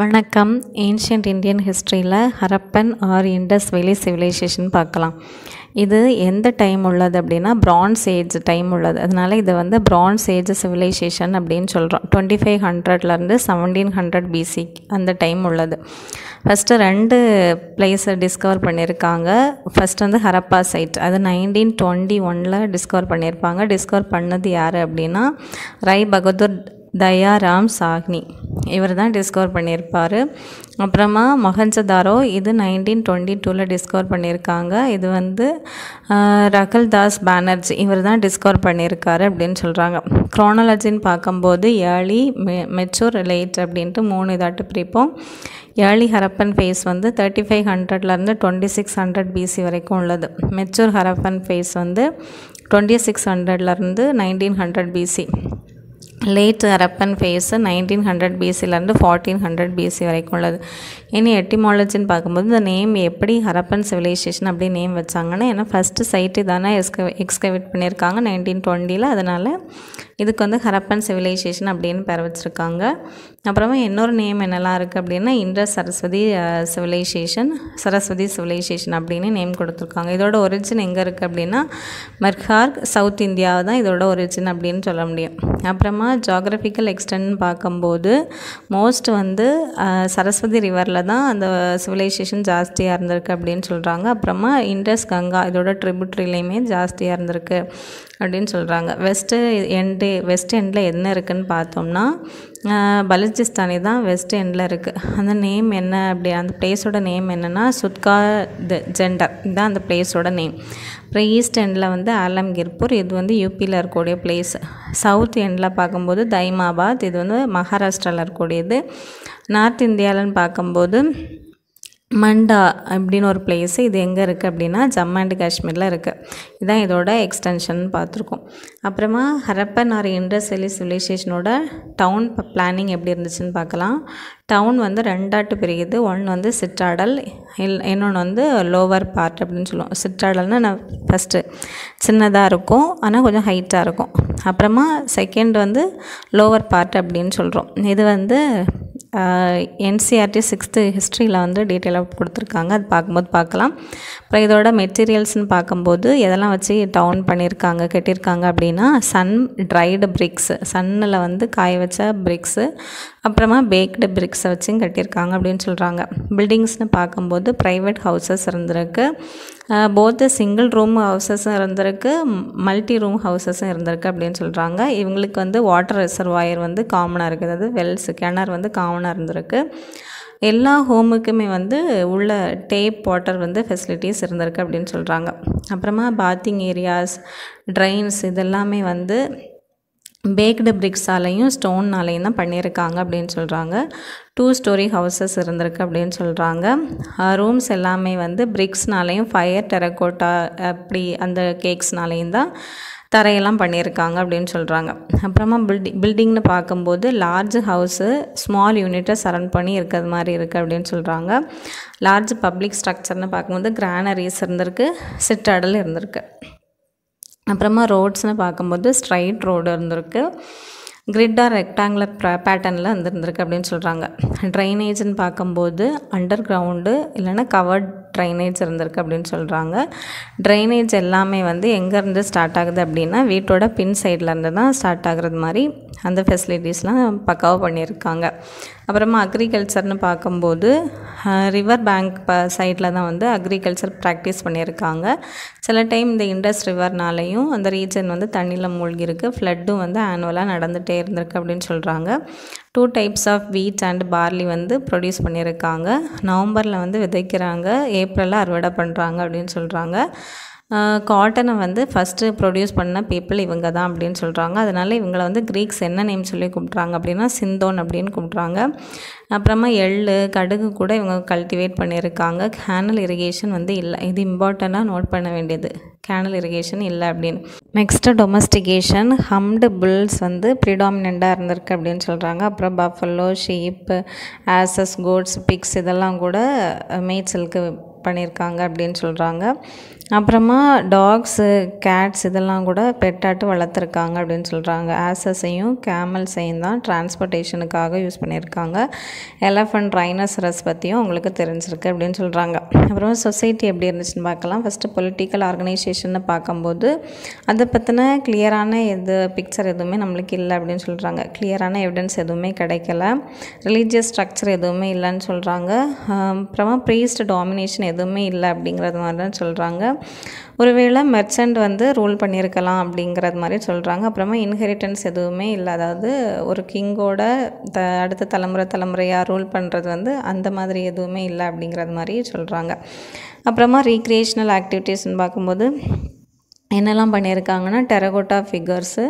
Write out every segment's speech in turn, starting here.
வணக்கம் ancient Indian ஹிஸ்ட்ரியில் Harappan or Indus valley civilisation பார்க்கலாம் இது எந்த டைம் உள்ளது அப்படின்னா பிரான்ஸ் ஏஜ் டைம் உள்ளது அதனால் இதை வந்து பிரான்ஸ் ஏஜ் சிவிலைசேஷன் அப்படின்னு சொல்கிறோம் டுவெண்ட்டி ஃபைவ் ஹண்ட்ரட்லேருந்து செவன்டீன் ஹண்ட்ரட் பிசி அந்த டைம் உள்ளது ஃபஸ்ட்டு ரெண்டு பிளேஸை டிஸ்கவர் பண்ணியிருக்காங்க ஃபஸ்ட் வந்து ஹரப்பா சைட் அது நைன்டீன் டுவெண்ட்டி ஒனில் டிஸ்கவர் பண்ணியிருப்பாங்க டிஸ்கவர் பண்ணது யார் அப்படின்னா ரை பகதூர் தயாராம் சாக்னி இவர் தான் டிஸ்கவர் பண்ணியிருப்பார் அப்புறமா மகஞ்சதாரோ இது நைன்டீன் டுவெண்ட்டி டூவில் டிஸ்கவர் பண்ணியிருக்காங்க இது வந்து ரகல் தாஸ் பேனர்ஜி இவர் தான் டிஸ்கவர் பண்ணியிருக்காரு அப்படின்னு சொல்கிறாங்க குரோனாலஜின்னு பார்க்கும்போது ஏர்லி மெ மெச்சூர் லேட் அப்படின்ட்டு மூணு இதாட்டு பிரிப்போம் ஏர்லி ஹரப்பன் ஃபேஸ் வந்து தேர்ட்டி ஃபைவ் ஹண்ட்ரட்லேருந்து டுவெண்ட்டி சிக்ஸ் ஹண்ட்ரட் பிசி வரைக்கும் உள்ளது மெச்சூர் ஹரப்பன் ஃபேஸ் வந்து டுவெண்ட்டி சிக்ஸ் ஹண்ட்ரட்லேருந்து nineteen hundred BC late Harappan phase nineteen hundred பிசிலேருந்து ஃபார்ட்டீன் ஹண்ட்ரட் பிசி வரைக்கும் உள்ளது இனி எட்டிமாலஜின்னு பார்க்கும்போது இந்த நேம் எப்படி ஹரப்பன் சிவிலைசேஷன் அப்படி நேம் வச்சாங்கன்னா ஏன்னா ஃபஸ்ட்டு சைட்டு தானே எஸ்க எக்ஸ்கவேட் பண்ணியிருக்காங்க நைன்டீன் டுவெண்ட்டியில் அதனால் இதுக்கு வந்து ஹரப்பன் சிவிலைசேஷன் அப்படின்னு பெற வச்சுருக்காங்க அப்புறமா இன்னொரு நேம் என்னெல்லாம் இருக்குது அப்படின்னா Indus Saraswati civilisation Saraswati civilisation அப்படின்னு நேம் கொடுத்துருக்காங்க இதோட ஒரிஜின் எங்கே இருக்குது அப்படின்னா மெர்ஹார்க் சவுத் இந்தியாவை தான் இதோட ஒரிஜின் அப்படின்னு சொல்ல முடியும் அப்புறமா ஜாகிரபிக்கல் எக்ஸ்டென்ட் பார்க்கும்போது மோஸ்ட் வந்து சரஸ்வதி uh, ரிவரில் தான் அந்த சிவிலைசேஷன் ஜாஸ்தியாக இருந்திருக்கு அப்படின்னு சொல்கிறாங்க அப்புறமா இண்டஸ் கங்கா இதோட ட்ரிபுட்ரிலையுமே ஜாஸ்தியாக இருந்திருக்கு அப்படின்னு சொல்கிறாங்க வெஸ்ட்டு எண்டு வெஸ்ட் எண்டில் என்ன இருக்குதுன்னு பார்த்தோம்னா பலுச்சிஸ்தானி தான் வெஸ்ட் எண்டில் இருக்குது அந்த நேம் என்ன அப்படி அந்த பிளேஸோட நேம் என்னென்னா சுத்கா த ஜெண்டர் இதுதான் அந்த பிளேஸோட நேம் அப்புறம் ஈஸ்ட் எண்டில் வந்து ஆலம்கிர்பூர் இது வந்து யூபியில் இருக்கக்கூடிய பிளேஸ் சவுத் எண்டில் பார்க்கும்போது தைமாபாத் இது வந்து மகாராஷ்டிராவில் இருக்கக்கூடியது நார்த் இந்தியாவில்னு பார்க்கும்போது மண்டா அப்படின்னு ஒரு பிளேஸ் இது எங்கே இருக்குது அப்படின்னா ஜம்மு அண்ட் காஷ்மீரில் இருக்குது இதுதான் இதோட எக்ஸ்டென்ஷன் பார்த்துருக்கோம் அப்புறமா ஹரப்பன் ஆர் இண்டஸ்ட்ரியலி சிவிலைசேஷனோட டவுன் பிளானிங் எப்படி இருந்துச்சுன்னு பார்க்கலாம் டவுன் வந்து ரெண்டாட்டு பிரியுது ஒன்று வந்து சிற்றாடல் இல் இன்னொன்று வந்து லோவர் பார்ட் அப்படின்னு சொல்லுவோம் சிற்றாடல்னால் நான் ஃபஸ்ட்டு சின்னதாக இருக்கும் ஆனால் கொஞ்சம் ஹைட்டாக இருக்கும் அப்புறமா செகண்ட் வந்து லோவர் பார்ட் அப்படின்னு சொல்கிறோம் இது வந்து என்சிஆர்டி சிக்ஸ்த்து ஹிஸ்ட்ரியில் வந்து டீட்டெயிலாக கொடுத்துருக்காங்க அது பார்க்கும்போது பார்க்கலாம் அப்புறம் இதோட மெட்டீரியல்ஸ்னு பார்க்கும்போது எதெல்லாம் வச்சு டவுன் பண்ணியிருக்காங்க கட்டியிருக்காங்க அப்படின்னா சன் ட்ரைடு பிரிக்ஸு சன்னில் வந்து காய வச்ச பிரிக்ஸு அப்புறமா பேக்டு பிரிக்ஸை வச்சும் கட்டியிருக்காங்க அப்படின்னு சொல்கிறாங்க பில்டிங்ஸ்னு பார்க்கும்போது ப்ரைவேட் ஹவுசஸ் இருந்திருக்கு போத்த சிங்கிள் ரூம் ஹவுசஸும் இருந்திருக்கு மல்டி ரூம் ஹவுசஸும் இருந்திருக்கு அப்படின்னு சொல்கிறாங்க இவங்களுக்கு வந்து வாட்டர் ரிசர்வாயர் வந்து காமனாக இருக்குது அது வெல்ஸ் கிணறு வந்து காமனாக இருந்திருக்கு எல்லா ஹோமுக்குமே வந்து உள்ள டேப் வாட்டர் வந்து ஃபெசிலிட்டிஸ் இருந்திருக்கு அப்படின்னு சொல்கிறாங்க அப்புறமா பாத்திங் ஏரியாஸ் ட்ரைன்ஸ் இதெல்லாமே வந்து பேக்டு பிரிக்ஸாலையும் ஸ்டோன்னாலையும் தான் பண்ணியிருக்காங்க அப்படின்னு சொல்கிறாங்க டூ ஸ்டோரி ஹவுசஸ் இருந்திருக்கு அப்படின்னு சொல்கிறாங்க ரூம்ஸ் எல்லாமே வந்து பிரிக்ஸ்னாலையும் ஃபயர் டெரக்கோட்டா அப்படி அந்த கேக்ஸ்னாலையும் தான் தரையெல்லாம் பண்ணியிருக்காங்க அப்படின்னு சொல்கிறாங்க அப்புறமா பில்டி பில்டிங்னு பார்க்கும்போது லார்ஜ் ஹவுஸு ஸ்மால் யூனிட்டை சரண் பண்ணி இருக்கிறது மாதிரி இருக்குது அப்படின்னு சொல்கிறாங்க லார்ஜ் பப்ளிக் ஸ்ட்ரக்சர்னு பார்க்கும்போது கிரானரிஸ் இருந்திருக்கு சிட்டடல் இருந்திருக்கு அப்புறமா ரோட்ஸ்னு பார்க்கும்போது ஸ்ட்ரைட் ரோடு இருந்திருக்கு கிரிட்டாக ரெக்டாங்குலர் பேட்டர்னில் வந்துருந்துருக்கு அப்படின்னு சொல்கிறாங்க ட்ரைனேஜ்னு பார்க்கும்போது அண்டர் கிரவுண்டு இல்லைன்னா கவர்ட் ட்ரைனேஜ் இருந்திருக்கு அப்படின்னு சொல்கிறாங்க ட்ரைனேஜ் எல்லாமே வந்து எங்கேருந்து ஸ்டார்ட் ஆகுது அப்படின்னா வீட்டோட பின் சைட்லேருந்து தான் ஸ்டார்ட் ஆகுறது மாதிரி அந்த ஃபெசிலிட்டிஸ்லாம் பக்காவாக பண்ணியிருக்காங்க அப்புறமா அக்ரிகல்ச்சர்னு பார்க்கும்போது ரிவர் பேங்க் ப சைடில் தான் வந்து அக்ரிகல்ச்சர் ப்ராக்டிஸ் பண்ணியிருக்காங்க சில டைம் இந்த இண்டஸ் ரிவர்னாலையும் அந்த ரீஜன் வந்து தண்ணியில் மூழ்கியிருக்கு ஃப்ளட்டும் வந்து ஆனுவலாக நடந்துகிட்டே இருந்திருக்கு அப்படின்னு சொல்கிறாங்க two types of wheats and barley வந்து ப்ரொடியூஸ் பண்ணியிருக்காங்க நவம்பரில் வந்து விதைக்கிறாங்க ஏப்ரலில் அறுவடை பண்ணுறாங்க அப்படின்னு சொல்கிறாங்க காட்டனை வந்து ஃபஸ்ட்டு ப்ரொடியூஸ் பண்ண பீப்புள் இவங்க தான் அப்படின்னு சொல்கிறாங்க அதனால் இவங்களை வந்து க்ரீக்ஸ் என்ன நேம் சொல்லி கூப்பிட்றாங்க அப்படின்னா சிந்தோன் அப்படின்னு கூப்பிட்றாங்க அப்புறமா எள் கடுகு கூட இவங்க கல்டிவேட் பண்ணியிருக்காங்க கேனல் இரிகேஷன் வந்து இல்லை இது இம்பார்ட்டண்ட்டாக நோட் பண்ண வேண்டியது கேனல் இரிகேஷன் இல்லை அப்படின்னு நெக்ஸ்ட்டு டொமஸ்டிகேஷன் ஹம்டு புல்ஸ் வந்து ப்ரிடாமினண்ட்டாக இருந்திருக்கு அப்படின்னு சொல்கிறாங்க அப்புறம் buffalo sheep asses goats pigs இதெல்லாம் கூட மேய்ச்சலுக்கு பண்ணியிருக்காங்க அப்படின்னு சொல்கிறாங்க அப்புறமா டாக்ஸு கேட்ஸ் இதெல்லாம் கூட பெட்டாட்டு வளர்த்துருக்காங்க அப்படின்னு சொல்கிறாங்க ஆசஸையும் கேமல்ஸையும் தான் டிரான்ஸ்போர்ட்டேஷனுக்காக யூஸ் பண்ணியிருக்காங்க எலஃபண்ட் ரைனசரஸ் பற்றியும் உங்களுக்கு தெரிஞ்சிருக்கு அப்படின்னு சொல்கிறாங்க அப்புறம் சொசைட்டி எப்படி இருந்துச்சுன்னு பார்க்கலாம் ஃபஸ்ட்டு பொலிட்டிக்கல் ஆர்கனைசேஷன்னு பார்க்கும்போது அதை பற்றின கிளியரான எது பிக்சர் எதுவுமே நம்மளுக்கு இல்லை அப்படின்னு சொல்கிறாங்க கிளியரான எவிடன்ஸ் எதுவுமே கிடைக்கல ரிலீஜியஸ் ஸ்ட்ரக்சர் எதுவுமே இல்லைன்னு சொல்கிறாங்க அப்புறமா ப்ரீஸ்ட் டாமினேஷன் எதுவுமே இல்லை அப்படிங்கிறது மாதிரி தான் சொல்கிறாங்க ஒருவேளை மெர்ச்சன்ட் வந்து ரூல் பண்ணியிருக்கலாம் அப்படிங்கிறது மாதிரி சொல்கிறாங்க அப்புறமா இன்ஹெரிட்டன்ஸ் எதுவுமே இல்லை அதாவது ஒரு கிங்கோட த அடுத்த தலைமுறை தலைமுறையாக ரூல் பண்ணுறது வந்து அந்த மாதிரி எதுவுமே இல்லை அப்படிங்கிறது மாதிரி சொல்கிறாங்க அப்புறமா ரீக்ரியேஷ்னல் ஆக்டிவிட்டீஸ்னு பார்க்கும்போது என்னெல்லாம் பண்ணியிருக்காங்கன்னா டெரகோட்டா ஃபிகர்ஸு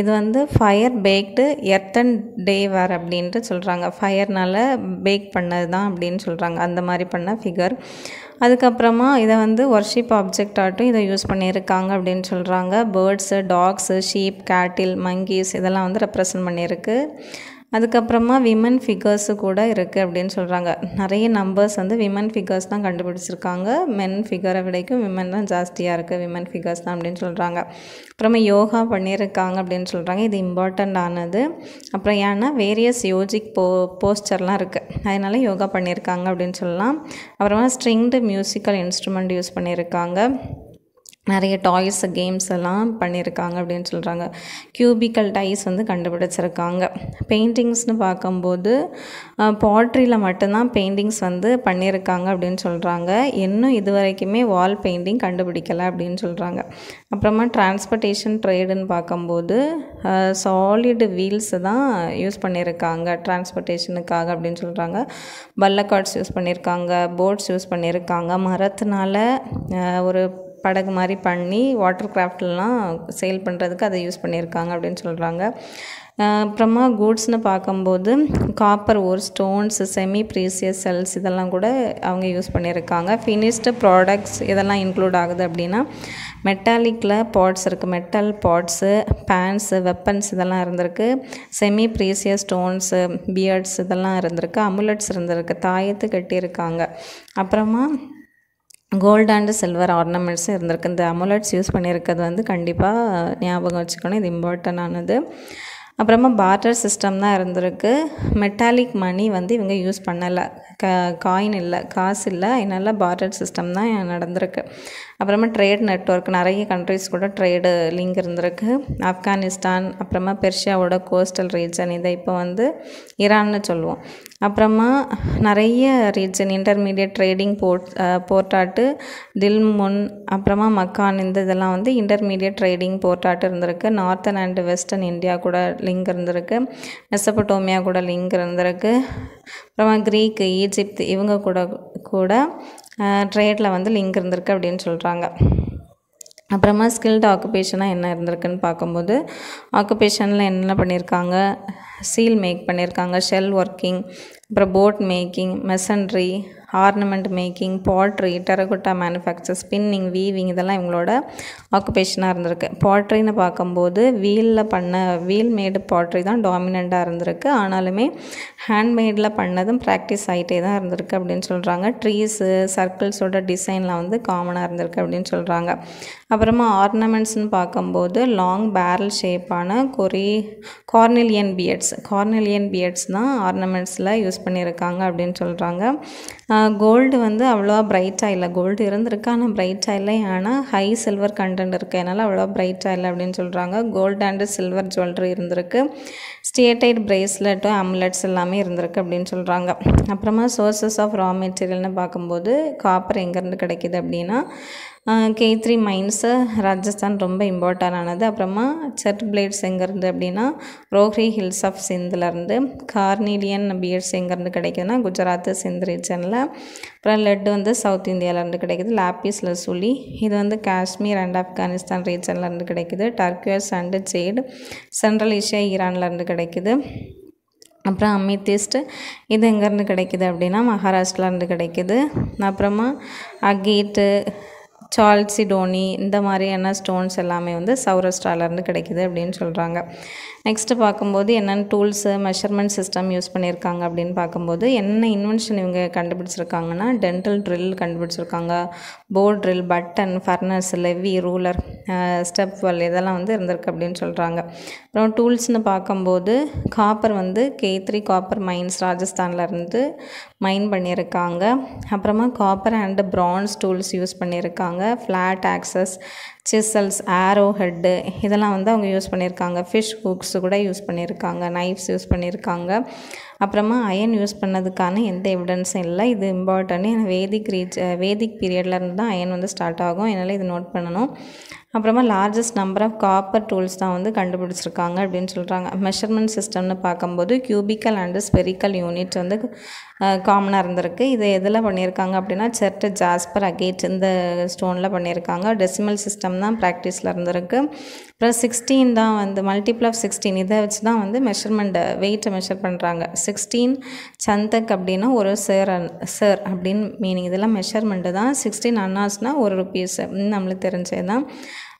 இது வந்து fire baked earthenware அப்படின்ட்டு சொல்கிறாங்க ஃபயர்னால் பேக் பண்ணது தான் அப்படின்னு சொல்கிறாங்க அந்த மாதிரி பண்ண ஃபிகர் அதுக்கப்புறமா இதை வந்து ஒர்ஷிப் ஆப்ஜெக்ட் ஆட்டும் இதை யூஸ் பண்ணியிருக்காங்க அப்படின்னு சொல்கிறாங்க birds dogs sheep cattle monkeys இதெல்லாம் வந்து ரெப்ரசன்ட் பண்ணியிருக்கு அதுக்கப்புறமா விமன் ஃபிகர்ஸு கூட இருக்குது அப்படின்னு சொல்கிறாங்க நிறைய நம்பர்ஸ் வந்து விமன் ஃபிகர்ஸ் தான் கண்டுபிடிச்சிருக்காங்க மென் ஃபிகரை விடைக்கும் விமன் தான் ஜாஸ்தியாக இருக்குது விமன் ஃபிகர்ஸ் தான் அப்படின்னு சொல்கிறாங்க அப்புறமா யோகா பண்ணியிருக்காங்க அப்படின்னு சொல்கிறாங்க இது இம்பார்ட்டண்ட் ஆனது அப்புறம் ஏன்னா வேரியஸ் யோஜிக் போ போஸ்டர்லாம் இருக்குது அதனால் யோகா பண்ணியிருக்காங்க அப்படின்னு சொல்லலாம் அப்புறமா ஸ்ட்ரிங்டு மியூசிக்கல் இன்ஸ்ட்ருமெண்ட் யூஸ் பண்ணியிருக்காங்க நிறைய டாய்ஸ் கேம்ஸ் எல்லாம் பண்ணியிருக்காங்க அப்படின்னு சொல்கிறாங்க கியூபிக்கல் டைஸ் வந்து கண்டுபிடிச்சிருக்காங்க பெயிண்டிங்ஸ்னு பார்க்கும்போது பாட்ரியில் மட்டும்தான் பெயிண்டிங்ஸ் வந்து பண்ணியிருக்காங்க அப்படின்னு சொல்கிறாங்க இன்னும் இது வரைக்குமே வால் பெயிண்டிங் கண்டுபிடிக்கலை அப்படின்னு சொல்கிறாங்க அப்புறமா டிரான்ஸ்போர்ட்டேஷன் ட்ரேடுன்னு பார்க்கும்போது சாலிடு வீல்ஸு தான் யூஸ் பண்ணியிருக்காங்க டிரான்ஸ்போர்ட்டேஷனுக்காக அப்படின்னு சொல்கிறாங்க பல்லக்கார்ட்ஸ் யூஸ் பண்ணியிருக்காங்க போட்ஸ் யூஸ் பண்ணியிருக்காங்க மரத்தினால ஒரு படகு மாதிரி பண்ணி வாட்டர் கிராஃப்ட்லாம் சேல் பண்ணுறதுக்கு அதை யூஸ் பண்ணியிருக்காங்க அப்படின்னு சொல்கிறாங்க அப்புறமா கூட்ஸ்னு பார்க்கும்போது copper ore stones semi precious shells இதெல்லாம் கூட அவங்க யூஸ் பண்ணியிருக்காங்க ஃபினிஷ்டு ப்ராடக்ட்ஸ் இதெல்லாம் இன்க்ளூட் ஆகுது அப்படின்னா மெட்டாலிக்கில் பாட்ஸ் இருக்குது மெட்டல் பாட்ஸு பேன்ஸு வெப்பன்ஸ் இதெல்லாம் இருந்திருக்கு செமி ப்ரீசியஸ் ஸ்டோன்ஸு பியர்ட்ஸ் இதெல்லாம் இருந்திருக்கு அமுலட்ஸ் இருந்திருக்கு தாயத்து கட்டியிருக்காங்க அப்புறமா கோல்டு அண்டு சில்வர் ஆர்னமெண்ட்ஸும் இருந்திருக்கு இந்த அமுலட்ஸ் யூஸ் பண்ணியிருக்கிறது வந்து கண்டிப்பாக ஞாபகம் வச்சுக்கணும் இது இம்பார்ட்டன் ஆனது அப்புறமா பார்ட்டர் சிஸ்டம் தான் இருந்திருக்கு மெட்டாலிக் மணி வந்து இவங்க யூஸ் பண்ணலை க காயின் இல்லை காசு இல்லை அதனால பார்ட்டர் சிஸ்டம் தான் நடந்திருக்கு அப்புறமா ட்ரேட் நெட்ஒர்க் நிறைய கண்ட்ரிஸ் கூட ட்ரேடு லிங்க் இருந்திருக்கு ஆப்கானிஸ்தான் அப்புறமா பெர்ஷியாவோட கோஸ்டல் ரீஜன் இதை இப்போ வந்து ஈரான்னு சொல்லுவோம் அப்புறமா நிறைய ரீஜன் இன்டர்மீடியட் ட்ரேடிங் போர்ட் போர்ட்டாட்டு தில்முன் அப்புறமா மக்கான் இந்த இதெல்லாம் வந்து இன்டர்மீடியட் ட்ரேடிங் போர்ட்டாட்டு இருந்திருக்கு நார்த்தன் அண்ட் வெஸ்டர்ன் இந்தியா கூட லிங்க் இருந்திருக்கு மெசபட்டோமியா கூட லிங்க் இருந்திருக்கு அப்புறமா க்ரீக் ஈஜிப்த் இவங்க கூட கூட ட்ரேடில் வந்து லிங்க் இருந்திருக்கு அப்படின்னு சொல்கிறாங்க அப்புறமா ஸ்கில்டு ஆக்குபேஷனாக என்ன இருந்திருக்குன்னு பார்க்கும்போது ஆக்குபேஷனில் என்ன பண்ணியிருக்காங்க சீல் மேக் பண்ணியிருக்காங்க ஷெல் ஒர்க்கிங் அப்புறம் boat making masonry ornament making pottery terracotta manufacture spinning weaving இதெல்லாம் இவங்களோட ஆக்குபேஷனாக இருந்திருக்கு பாட்ரின்னு பார்க்கும்போது வீலில் பண்ண வீல் மேடு பாட்ரி தான் டாமினண்ட்டாக இருந்திருக்கு ஆனாலுமே ஹேண்ட்மேடில் பண்ணதும் ப்ராக்டிஸ் ஆகிட்டே தான் இருந்திருக்கு அப்படின்னு சொல்கிறாங்க ட்ரீஸு சர்க்கிள்ஸோட டிசைன்லாம் வந்து காமனாக இருந்திருக்கு அப்படின்னு சொல்கிறாங்க அப்புறமா ஆர்னமெண்ட்ஸ்னு பார்க்கும்போது லாங் பேரல் ஷேப்பான கொரி கார்னிலியன் பியட்ஸ் கார்னிலியன் பியட்ஸ் தான் ஆர்னமெண்ட்ஸில் யூஸ் பண்ணியிருக்காங்க அப்படின்னு சொல்கிறாங்க கோல்டு வந்து அவ்வளோவா பிரைட்டாக இல்லை கோல்டு இருந்திருக்கு ஆனால் பிரைட்டாக இல்லை ஆனால் ஹை சில்வர் கண்டென்ட் இருக்குது அதனால் அவ்வளோ பிரைட்டாக இல்லை அப்படின்னு சொல்கிறாங்க கோல்டு அண்டு சில்வர் ஜுவல்லரி இருந்திருக்கு ஸ்டேட்டைட் பிரேஸ்லெட்டும் அம்லெட்ஸ் எல்லாமே இருந்திருக்கு அப்படின்னு சொல்கிறாங்க அப்புறமா சோர்சஸ் ஆஃப் ரா மெட்டீரியல்னு பார்க்கும்போது காப்பர் எங்கேருந்து கிடைக்கிது அப்படின்னா கே த்ரீ மைன்ஸு ராஜஸ்தான் ரொம்ப இம்பார்ட்டண்டானது அப்புறமா செட் பிளேட்ஸ் எங்கேருந்து அப்படின்னா ரோஹ்ரி ஹில்ஸ் ஆஃப் சிந்துலேருந்து கார்னீலியன் பியர்ஸ் எங்கேருந்து கிடைக்குதுன்னா குஜராத் சிந்து ரீஜனில் அப்புறம் லெட்டு வந்து சவுத் இந்தியாவிலேருந்து கிடைக்குது லாப்பிஸ் லசூலி இது வந்து காஷ்மீர் அண்ட் ஆப்கானிஸ்தான் ரீஜன்லேருந்து கிடைக்குது turquoise and jade Central Asia ஈரான்லேருந்து கிடைக்குது அப்புறம் அமித்திஸ்ட் இது எங்கேருந்து கிடைக்குது அப்படின்னா மகாராஷ்டிராலேருந்து கிடைக்குது அப்புறமா அகேட்டு சால்சிடோனி இந்த மாதிரியான ஸ்டோன்ஸ் எல்லாமே வந்து சௌரஸ்ட்ராலேருந்து கிடைக்கிது அப்படின்னு சொல்கிறாங்க நெக்ஸ்ட்டு பார்க்கும்போது என்னென்ன டூல்ஸு மெஷர்மெண்ட் சிஸ்டம் யூஸ் பண்ணியிருக்காங்க அப்படின்னு பார்க்கும்போது என்ன இன்வென்ஷன் இவங்க கண்டுபிடிச்சிருக்காங்கன்னா டென்டல் ட்ரில் கண்டுபிடிச்சிருக்காங்க port drill button furnace lever ruler stepwell இதெல்லாம் வந்து இருந்திருக்கு அப்படின்னு சொல்கிறாங்க அப்புறம் டூல்ஸ்னு பார்க்கும்போது காப்பர் வந்து கே த்ரீ காப்பர் மைன்ஸ் ராஜஸ்தானில் இருந்து மைன் பண்ணியிருக்காங்க அப்புறமா copper and bronze tools use பண்ணியிருக்காங்க flat axes chisels arrow head இதெல்லாம் வந்து அவங்க யூஸ் பண்ணியிருக்காங்க ஃபிஷ் ஹூக்ஸ் ஃபோர்க்ஸ் கூட யூஸ் பண்ணியிருக்காங்க நைஃப்ஸ் யூஸ் பண்ணியிருக்காங்க அப்புறமா அயன் யூஸ் பண்ணதுக்கான எந்த எவிடன்ஸும் இல்லை இது இம்பார்ட்டன்ட் வேதிக் ரீச் வேதிக் பீரியட்லேருந்து தான் அயன் வந்து ஸ்டார்ட் ஆகும் என்னால் இது நோட் பண்ணணும் அப்புறமா largest number of copper tools தான் வந்து கண்டுபிடிச்சிருக்காங்க அப்படின்னு சொல்கிறாங்க மெஷர்மெண்ட் சிஸ்டம்னு பார்க்கும்போது கியூபிக்கல் அண்டு ஸ்பெரிக்கல் யூனிட் வந்து காமனாக இருந்திருக்கு இது எதில் பண்ணியிருக்காங்க அப்படின்னா செர்ட் ஜாஸ்பர் அகேட் இந்த ஸ்டோனில் பண்ணியிருக்காங்க டெசிமல் சிஸ்டம் தான் ப்ராக்டிஸில் இருந்திருக்கு அப்புறம் சிக்ஸ்டீன் தான் வந்து மல்டிபிள் ஆஃப் சிக்ஸ்டீன் இதை வச்சு தான் வந்து மெஷர்மெண்ட்டை வெயிட்டை மெஷர் பண்ணுறாங்க சிக்ஸ்டீன் சந்தக் அப்படின்னா ஒரு சேர் சேர் அப்படின்னு மீனிங் இதெல்லாம் மெஷர்மெண்ட்டு தான் சிக்ஸ்டீன் அன்னாஸ்னால் ஒரு ருபீஸ் அப்படின்னு நம்மளுக்கு தெரிஞ்சது தான்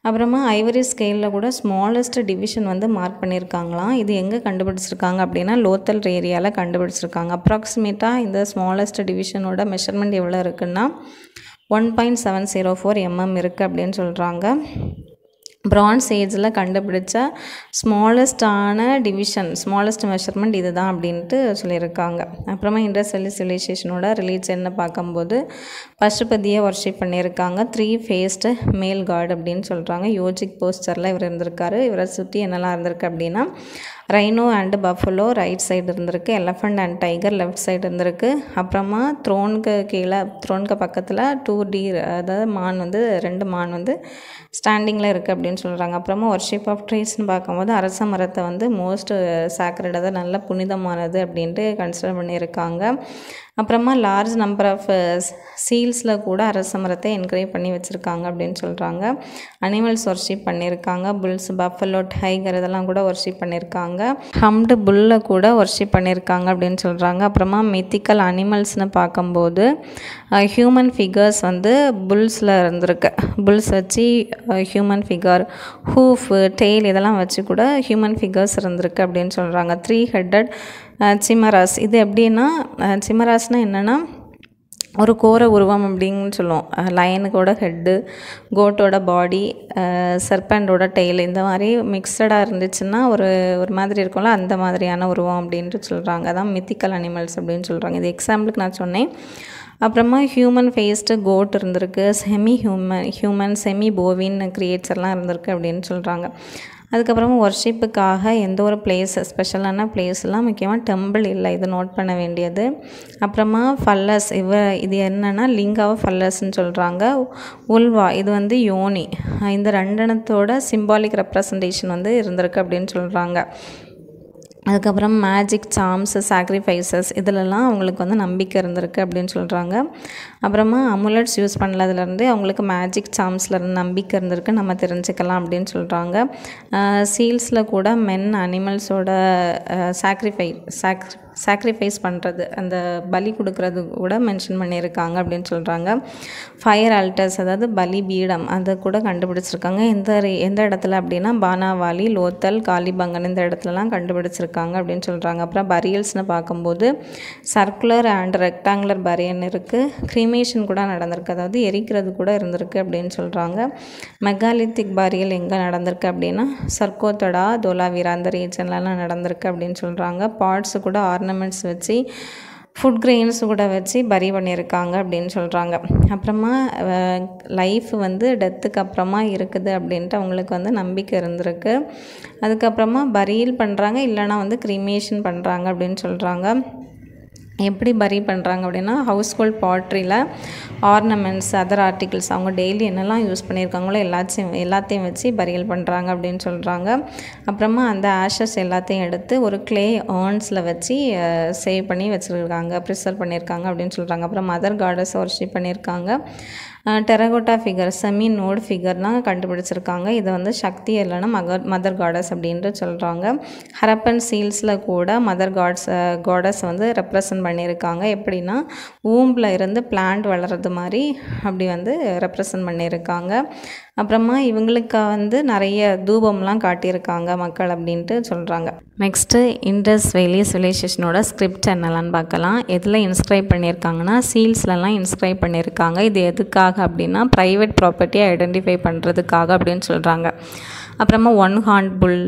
அப்புறமா ஐவரி ஸ்கேலில் கூட ஸ்மாலஸ்ட் டிவிஷன் வந்து மார்க் பண்ணியிருக்காங்களாம் இது எங்கே கண்டுபிடிச்சிருக்காங்க அப்படின்னா லோத்தல் ஏரியாவில் கண்டுபிடிச்சிருக்காங்க அப்ராக்சிமேட்டாக இந்த ஸ்மாலஸ்ட் டிவிஷனோட மெஷர்மெண்ட் எவ்வளோ இருக்குன்னா one point seven zero four mm இருக்குது அப்படின்னு சொல்கிறாங்க ப்ரான்ஸ் ஏஜில் கண்டுபிடிச்ச ஸ்மாலஸ்டான டிவிஷன் ஸ்மாலஸ்ட் மெஷர்மெண்ட் இது தான் அப்படின்ட்டு சொல்லியிருக்காங்க அப்புறமா இண்டஸ்ட்ரியல் சிவிலைசேஷனோட ரிலீஜ் என்ன பார்க்கும்போது பசுபதியை ஒர்ஷிப் பண்ணியிருக்காங்க த்ரீ ஃபேஸ்டு மேல் காட் அப்படின்னு சொல்கிறாங்க யோஜிக் போஸ்டரில் இவர் இருந்திருக்காரு இவரை சுற்றி என்னெல்லாம் இருந்திருக்கு அப்படின்னா rhino and buffalo right side இருந்திருக்கு elephant and tiger left side இருந்திருக்கு அப்புறமா த்ரோனுக்கு கீழே த்ரோனுக்கு பக்கத்தில் டூ டீர் அதாவது மான் வந்து ரெண்டு மான் வந்து ஸ்டாண்டிங்கில் இருக்குது அப்படின்னு சொல்கிறாங்க அப்புறமா ஒர்ஷிப் ஆஃப் ட்ரீஸ்னு பார்க்கும்போது அரச மரத்தை வந்து மோஸ்ட் சாக்ரடாக அதாவது நல்ல புனிதமானது அப்படின்ட்டு கன்சிடர் பண்ணியிருக்காங்க அப்புறமா லார்ஜ் நம்பர் ஆஃப் சீல்ஸில் கூட அரச மரத்தை என்கரேஜ் பண்ணி வச்சுருக்காங்க அப்படின்னு சொல்கிறாங்க அனிமல்ஸ் ஒர்ஷிப் பண்ணியிருக்காங்க புல்ஸ் பஃபலோ டைகர் இதெல்லாம் கூட ஒர்ஷிப் பண்ணியிருக்காங்க ஹம்டு புல்ல கூட ஒர்ஷிப் பண்ணியிருக்காங்க அப்படின்னு சொல்கிறாங்க அப்புறமா மித்திக்கல் அனிமல்ஸ்னு பார்க்கும்போது ஹியூமன் ஃபிகர்ஸ் வந்து புல்ஸில் இருந்திருக்கு புல்ஸ் வச்சு ஹியூமன் ஃபிகர் ஹூஃப் டெய்ல் இதெல்லாம் வச்சு கூட ஹியூமன் ஃபிகர்ஸ் இருந்திருக்கு அப்படின்னு சொல்கிறாங்க த்ரீ ஹெட்டட் சிம்மராஸ் இது எப்படின்னா சிம்மராஸ்னால் என்னென்னா ஒரு கோர உருவம் அப்படின்னு சொல்லுவோம் லயனுக்கோட ஹெட்டு கோட்டோட பாடி சர்பண்டோட டெய்ல் இந்த மாதிரி மிக்சடாக இருந்துச்சுன்னா ஒரு ஒரு மாதிரி இருக்கும்ல அந்த மாதிரியான உருவம் அப்படின்ட்டு சொல்கிறாங்க அதான் மித்திக்கல் அனிமல்ஸ் அப்படின்னு சொல்கிறாங்க இது எக்ஸாம்பிளுக்கு நான் சொன்னேன் அப்புறமா ஹியூமன் ஃபேஸ்டு கோட் இருந்திருக்கு semi human human semi bovine creatures எல்லாம் இருந்திருக்கு அப்படின்னு சொல்கிறாங்க அதுக்கப்புறமா ஒர்ஷிப்புக்காக எந்த ஒரு பிளேஸ் ஸ்பெஷலான பிளேஸ்லாம் முக்கியமாக டெம்பிள் இல்லை இது நோட் பண்ண வேண்டியது அப்புறமா ஃபல்லஸ் இவ இது என்னென்னா லிங்காவை ஃபல்லஸ்ன்னு சொல்கிறாங்க உல்வா இது வந்து யோனி இந்த ரெண்டனத்தோட சிம்பாலிக் ரெப்ரசன்டேஷன் வந்து இருந்திருக்கு அப்படின்னு சொல்கிறாங்க அதுக்கப்புறம் மேஜிக் சாம்ஸ் சாக்ரிஃபைசஸ் இதிலெலாம் அவங்களுக்கு வந்து நம்பிக்கை இருந்திருக்கு அப்படின்னு சொல்கிறாங்க அப்புறமா அமுலட்ஸ் யூஸ் பண்ணதுலேருந்து அவங்களுக்கு மேஜிக் சாம்ஸ்லேருந்து நம்பிக்கை இருந்திருக்கு நம்ம தெரிஞ்சுக்கலாம் அப்படின்னு சொல்கிறாங்க சீல்ஸில் கூட மென் அனிமல்ஸோட சாக்ரிஃபை சாக்ரி சாக்ரிஃபைஸ் பண்ணுறது அந்த பலி கொடுக்கறது கூட மென்ஷன் பண்ணியிருக்காங்க அப்படின்னு சொல்கிறாங்க ஃபயர் அல்டர்ஸ் அதாவது பலி பீடம் அதை கூட கண்டுபிடிச்சிருக்காங்க எந்த எந்த இடத்துல அப்படின்னா பானாவாலி லோத்தல் காலிபங்கன் இந்த இடத்துலலாம் கண்டுபிடிச்சிருக்காங்க அப்படின்னு சொல்கிறாங்க அப்புறம் பரியல்ஸ்னு பார்க்கும்போது சர்க்குலர் அண்ட் ரெக்டாங்குலர் பரியன் இருக்குது க்ரீம் கிரிமேஷன் கூட நடந்திருக்கு அதாவது எரிக்கிறது கூட இருந்திருக்கு அப்படின்னு சொல்கிறாங்க மெகாலித்திக் பாரியல் எங்கே நடந்திருக்கு அப்படின்னா சர்க்கோத்தடா தோலாவீரா அந்த ரீஜன்லலாம் நடந்திருக்கு அப்படின்னு சொல்கிறாங்க பாட்ஸு கூட ஆர்னமெண்ட்ஸ் வச்சு ஃபுட் கிரெயின்ஸ் கூட வச்சு பரி பண்ணியிருக்காங்க அப்படின்னு சொல்கிறாங்க அப்புறமா லைஃப் வந்து டெத்துக்கு அப்புறமா இருக்குது அப்படின்ட்டு அவங்களுக்கு வந்து நம்பிக்கை இருந்திருக்கு அதுக்கப்புறமா பரியல் பண்ணுறாங்க இல்லைனா வந்து கிரிமேஷன் பண்ணுறாங்க அப்படின்னு சொல்கிறாங்க எப்படி பரி பண்ணுறாங்க அப்படின்னா ஹவுஸ் ஹோல்ட் பாட்ரியில் ஆர்னமெண்ட்ஸ் அதர் ஆர்டிகிள்ஸ் அவங்க டெய்லி என்னெல்லாம் யூஸ் பண்ணியிருக்காங்களோ எல்லாத்தையும் எல்லாத்தையும் வச்சு பரியல் பண்ணுறாங்க அப்படின்னு சொல்கிறாங்க அப்புறமா அந்த ஆஷஸ் எல்லாத்தையும் எடுத்து ஒரு கிளே ஏர்ன்ஸில் வச்சு சேவ் பண்ணி வச்சுருக்காங்க ப்ரிசர்வ் பண்ணியிருக்காங்க அப்படின்னு சொல்கிறாங்க அப்புறம் மதர் கார்டஸ் ஒர்ஷிப் பண்ணியிருக்காங்க டெரகோட்டா ஃபிகர் செமி நோட் ஃபிகர்லாம் கண்டுபிடிச்சிருக்காங்க இதை வந்து சக்தி இல்லைன்னா மகர் மதர் காடஸ் அப்படின்ட்டு சொல்கிறாங்க ஹரப்பன் சீல்ஸில் கூட மதர் காட்ஸ் காடஸ் வந்து ரெப்ரசன்ட் பண்ணியிருக்காங்க எப்படின்னா ஊம்பில் இருந்து பிளான்ட் வளர்கிறது மாதிரி அப்படி வந்து ரெப்ரசன்ட் பண்ணியிருக்காங்க அப்புறமா இவங்களுக்கு வந்து நிறைய தூபம்லாம் காட்டியிருக்காங்க மக்கள் அப்படின்ட்டு சொல்கிறாங்க நெக்ஸ்ட்டு இண்டஸ் வேலி சிவிலைசேஷனோட ஸ்கிரிப்ட் என்னலான்னு பார்க்கலாம் எதில் இன்ஸ்கிரைப் பண்ணியிருக்காங்கன்னா சீல்ஸ்லலாம் இன்ஸ்கிரைப் பண்ணியிருக்காங்க இது எதுக்காக அப்படின்னா ப்ரைவேட் ப்ராப்பர்ட்டியை ஐடென்டிஃபை பண்ணுறதுக்காக அப்படின்னு சொல்கிறாங்க அப்புறமா one hand bull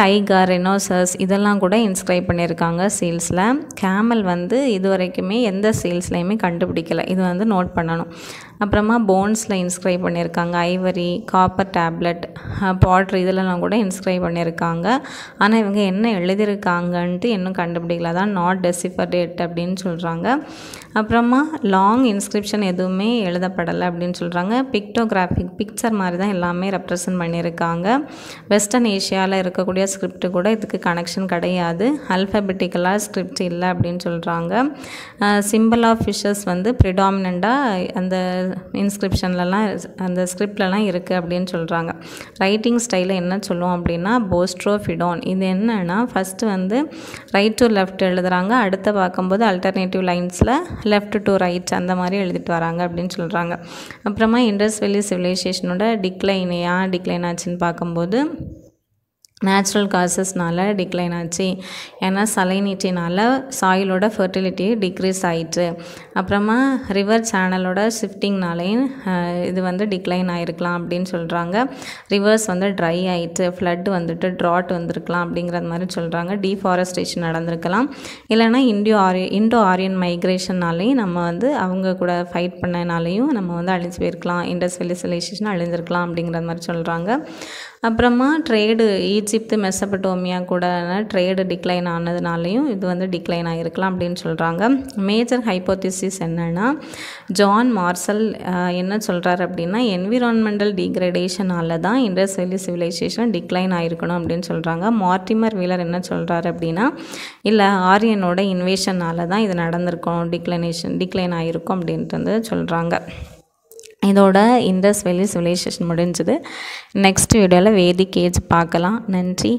tiger rhinoceros இதெல்லாம் கூட இன்ஸ்கிரைப் பண்ணியிருக்காங்க சீல்ஸில் கேமல் வந்து இது வரைக்குமே எந்த சீல்ஸ்லையுமே கண்டுபிடிக்கலை இது வந்து நோட் பண்ணணும் அப்புறமா போன்ஸில் இன்ஸ்கிரைப் பண்ணியிருக்காங்க ஐவரி காப்பர் டேப்லெட் பாட்ரு இதெல்லாம் கூட இன்ஸ்கிரைப் பண்ணியிருக்காங்க ஆனால் இவங்க என்ன எழுதியிருக்காங்கன்ட்டு இன்னும் கண்டுபிடிக்கல தான் நாட் டேட் அப்படின்னு சொல்கிறாங்க அப்புறமா லாங் இன்ஸ்கிரிப்ஷன் எதுவுமே எழுதப்படலை அப்படின்னு சொல்கிறாங்க பிக்டோகிராஃபிக் பிக்சர் மாதிரி தான் எல்லாமே ரெப்ரசன்ட் பண்ணியிருக்காங்க வெஸ்டர்ன் ஏஷியாவில் இருக்கக்கூடிய ஸ்கிரிப்ட் கூட இதுக்கு கனெக்ஷன் கிடையாது அல்ஃபபெட்டிக்கலாக ஸ்கிரிப்ட் இல்லை அப்படின்னு சொல்கிறாங்க சிம்பிள் ஆஃப் ஃபிஷஸ் வந்து ப்ரிடாமினாக அந்த இன்ஸ்கிரிப்ஷன்லலாம் அந்த ஸ்கிரிப்ட்லலாம் இருக்குது அப்படின்னு சொல்கிறாங்க ரைட்டிங் ஸ்டைலில் என்ன சொல்லுவோம் அப்படின்னா போஸ்ட்ரோஃபிடோன் இது என்னென்னா ஃபஸ்ட்டு வந்து ரைட் டு லெஃப்ட் எழுதுகிறாங்க அடுத்து பார்க்கும்போது அல்டர்னேட்டிவ் லைன்ஸில் லெஃப்ட் டு ரைட் அந்த மாதிரி எழுதிட்டு வராங்க அப்படின்னு சொல்கிறாங்க அப்புறமா இண்டஸ் சிவிலைசேஷனோட டிக்ளைன் ஏன் டிக்ளைன் ஆச்சுன்னு பார்க்கும்போது நேச்சுரல் காசஸ்னால் டிக்ளைன் ஆச்சு ஏன்னா சலைனிட்டினால் சாயிலோட ஃபர்டிலிட்டி டிக்ரீஸ் ஆயிட்டு அப்புறமா ரிவர் சேனலோட ஷிஃப்டிங்னாலையும் இது வந்து டிக்ளைன் ஆகிருக்கலாம் அப்படின்னு சொல்கிறாங்க ரிவர்ஸ் வந்து ட்ரை ஆகிட்டு ஃப்ளட் வந்துட்டு ட்ராட் வந்திருக்கலாம் அப்படிங்கிறது மாதிரி சொல்கிறாங்க டீஃபாரஸ்டேஷன் நடந்திருக்கலாம் இல்லைனா இண்டியோ ஆரிய இண்டோ ஆரியன் மைக்ரேஷன்னாலையும் நம்ம வந்து அவங்க கூட ஃபைட் பண்ணனாலையும் நம்ம வந்து அழிஞ்சு போயிருக்கலாம் இண்டஸ் அழிஞ்சிருக்கலாம் அப்படிங்கிற மாதிரி சொல்கிறாங்க அப்புறமா ட்ரேடு ஈஜிப்து மெசபட்டோமியா கூட ட்ரேடு டிக்ளைன் ஆனதுனாலையும் இது வந்து டிக்ளைன் ஆகிருக்கலாம் அப்படின்னு சொல்கிறாங்க மேஜர் ஹைப்போத்திசிஸ் என்னென்னா ஜான் மார்சல் என்ன சொல்கிறார் அப்படின்னா என்விரான்மெண்டல் டீக்ரடேஷனால் தான் இண்டஸ் வேலி சிவிலைசேஷன் டிக்ளைன் ஆகிருக்கணும் அப்படின்னு சொல்கிறாங்க மார்டிமர் வீலர் என்ன சொல்கிறார் அப்படின்னா இல்லை ஆரியனோட இன்வேஷனால் தான் இது நடந்திருக்கும் டிக்ளைனேஷன் டிக்ளைன் ஆகிருக்கும் அப்படின்ட்டு வந்து சொல்கிறாங்க இதோட இண்டஸ் வேலி சிவிலைசேஷன் முடிஞ்சது நெக்ஸ்ட் வீடியோவில் வேதி ஏஜ் பார்க்கலாம் நன்றி